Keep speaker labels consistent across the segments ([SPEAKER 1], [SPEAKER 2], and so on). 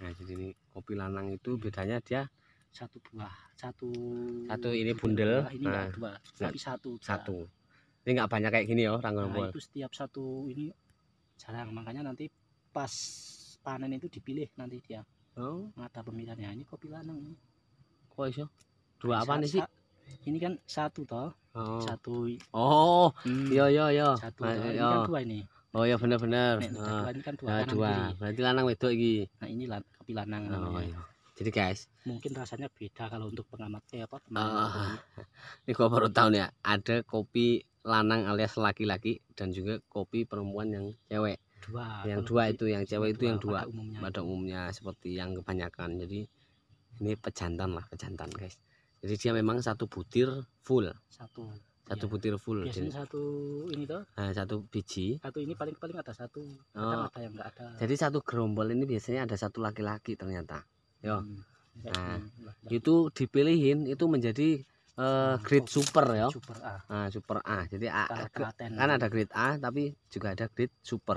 [SPEAKER 1] nah jadi ini kopi lanang itu bedanya dia
[SPEAKER 2] satu buah satu satu ini bundel buah, ini nah, dua tapi satu satu
[SPEAKER 1] ini enggak banyak kayak gini ya orang nah, itu
[SPEAKER 2] setiap satu ini jarang makanya nanti pas panen itu dipilih nanti dia oh. mata pemilihannya ini kopi lanang ini
[SPEAKER 1] kok iso dua apa nih sih
[SPEAKER 2] ini kan satu toh oh. satu
[SPEAKER 1] oh hmm. iya iya iya. satu nah, toh. ini iya. kan dua ini Oh ya benar-benar. Nah, oh. dua. Nah, dua. Ah, Berarti lanang itu lagi Nah, ini lan kopi lanang. Oh iya. iya. Jadi guys,
[SPEAKER 2] mungkin rasanya beda kalau untuk pengamat ya, apa
[SPEAKER 1] Oh. Ini gua baru tahu ya, ada kopi lanang alias laki-laki dan juga kopi perempuan yang cewek. Dua. Yang dua itu, yang cewek dua, itu yang dua. Pada umumnya. pada umumnya seperti yang kebanyakan. Jadi ini pejantan lah, pejantan guys. Jadi dia memang satu butir full. Satu satu ya. butir full biasanya jadi,
[SPEAKER 2] satu ini toh
[SPEAKER 1] nah, satu biji
[SPEAKER 2] satu ini paling paling ada satu oh. ada yang enggak ada jadi
[SPEAKER 1] satu gerombol ini biasanya ada satu laki-laki ternyata yo hmm. nah ya, itu dipilihin itu menjadi uh, grade oh, super ya. Super A. Nah, super A. Jadi A, A kan ada grade A tapi juga ada grade super.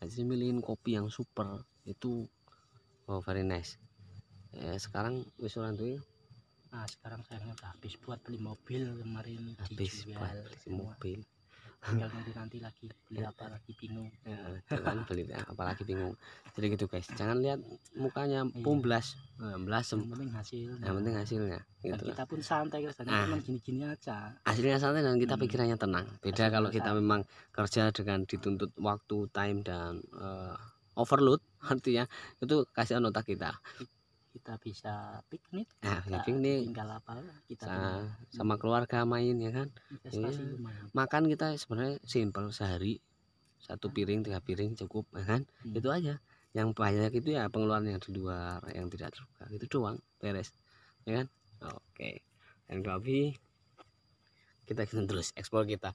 [SPEAKER 1] Nah, jadi milihin kopi yang super itu oh very nice. Ya, sekarang wis ora
[SPEAKER 2] nah sekarang sayangnya udah habis buat beli mobil kemarin habis dijual, buat beli semua. mobil tinggal nanti nanti lagi beli apa lagi bingung
[SPEAKER 1] ya, jangan beli apa lagi bingung jadi gitu guys jangan lihat mukanya iya. pumblas pumblas eh, yang penting hasilnya yang penting hasilnya gitu kita
[SPEAKER 2] pun santai guys dan ah. nah, gini gini aja
[SPEAKER 1] hasilnya santai dan kita hmm. pikirannya tenang beda Hasilnya kalau kita santai. memang kerja dengan dituntut waktu time dan uh, overload artinya itu kasihan otak kita
[SPEAKER 2] kita bisa piknik
[SPEAKER 1] nah, kita piknik
[SPEAKER 2] tinggal apa kita sama,
[SPEAKER 1] sama keluarga main ya kan ya. makan kita sebenarnya simpel sehari satu nah. piring tiga piring cukup ya kan hmm. itu aja yang banyak itu ya pengeluaran yang di luar yang tidak terbuka itu doang beres ya kan oke yang tapi kita kita terus ekspor kita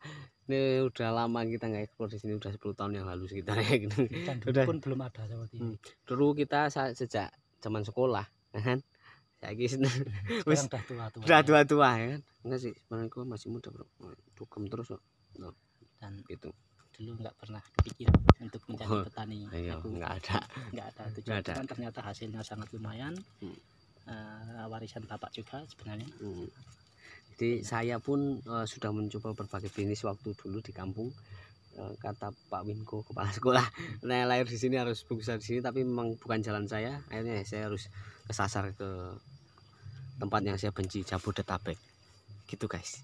[SPEAKER 1] ini udah lama kita nggak ekspor di sini udah 10 tahun yang lalu sekitar ya gitu. udah pun belum
[SPEAKER 2] ada seperti ini.
[SPEAKER 1] Hmm. Dulu kita sejak zaman sekolah Ya kan ya gitu. lagi wis udah tua tua udah tua tua ya kan enggak sih sebenarnya masih muda bro dukem terus lo no. dan itu dulu nggak pernah kepikiran untuk menjadi oh, petani ayo, iya, aku nggak ada nggak ada tujuan ada.
[SPEAKER 2] ternyata hasilnya sangat lumayan hmm. uh, warisan bapak juga sebenarnya
[SPEAKER 1] hmm. jadi ya. saya pun uh, sudah mencoba berbagai bisnis waktu dulu di kampung eh, kata Pak Winko kepala sekolah nah lahir di sini harus berusaha di sini tapi memang bukan jalan saya akhirnya saya harus kesasar ke tempat yang saya benci Jabodetabek gitu guys